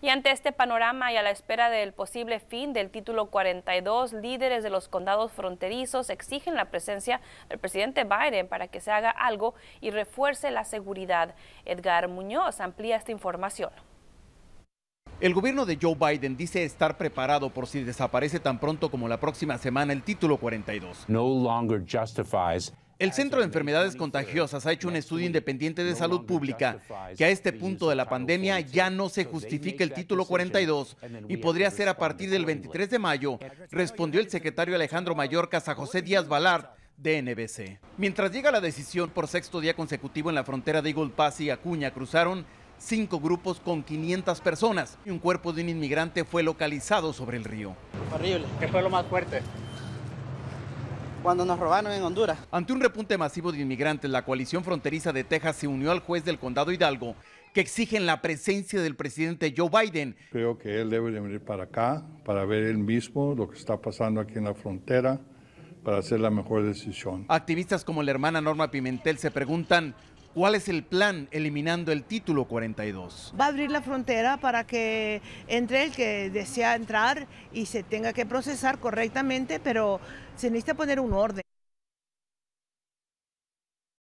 Y ante este panorama y a la espera del posible fin del título 42, líderes de los condados fronterizos exigen la presencia del presidente Biden para que se haga algo y refuerce la seguridad. Edgar Muñoz amplía esta información. El gobierno de Joe Biden dice estar preparado por si desaparece tan pronto como la próxima semana el título 42. No longer justifies el Centro de Enfermedades Contagiosas ha hecho un estudio independiente de salud pública que a este punto de la pandemia ya no se justifica el título 42 y podría ser a partir del 23 de mayo, respondió el secretario Alejandro Mallorca a José Díaz Balart de NBC. Mientras llega la decisión por sexto día consecutivo en la frontera de Eagle y Acuña, cruzaron cinco grupos con 500 personas y un cuerpo de un inmigrante fue localizado sobre el río. Horrible, que fue lo más fuerte cuando nos robaron en Honduras. Ante un repunte masivo de inmigrantes, la coalición fronteriza de Texas se unió al juez del condado Hidalgo, que exigen la presencia del presidente Joe Biden. Creo que él debe venir para acá, para ver él mismo lo que está pasando aquí en la frontera, para hacer la mejor decisión. Activistas como la hermana Norma Pimentel se preguntan ¿Cuál es el plan eliminando el título 42? Va a abrir la frontera para que entre el que desea entrar y se tenga que procesar correctamente, pero se necesita poner un orden.